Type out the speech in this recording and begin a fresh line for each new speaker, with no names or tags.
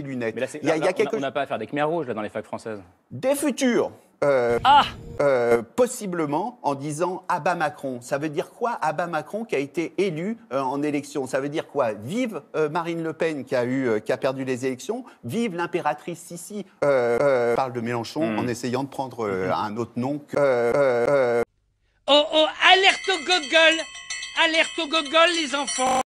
lunettes. il y a, quelque... on n'a pas à faire des Khmer rouges là, dans les facs françaises.
Des futurs euh, ah euh, possiblement en disant Abba Macron. Ça veut dire quoi Abba Macron qui a été élu euh, en élection Ça veut dire quoi Vive Marine Le Pen qui a, eu, qui a perdu les élections, vive l'impératrice Sissi. parle de Mélenchon hmm. en essayant de prendre hmm. un autre nom que.
Oh oh, alerte au gogol Alerte au gogol les enfants